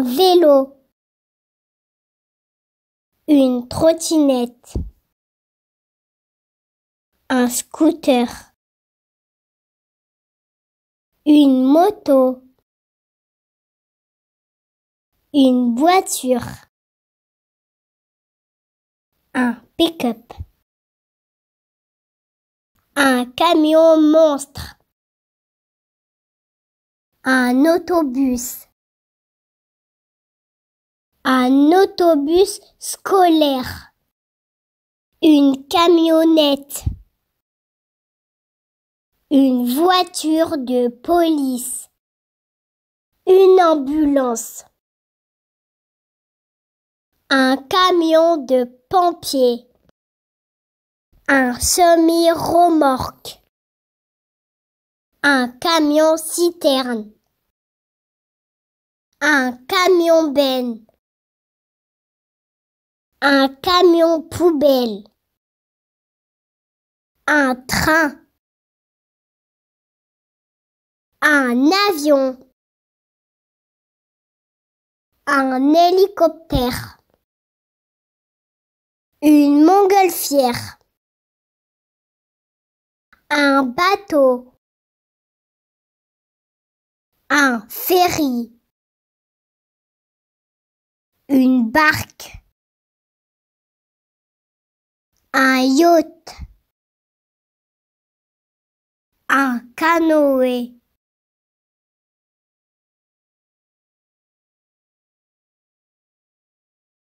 un vélo, une trottinette, un scooter, une moto, une voiture, un pick-up, un camion monstre, un autobus un autobus scolaire, une camionnette, une voiture de police, une ambulance, un camion de pompiers, un semi-remorque, un camion citerne, un camion benne un camion poubelle, un train, un avion, un hélicoptère, une montgolfière, un bateau, un ferry, une barque. Un yacht. Un canoë.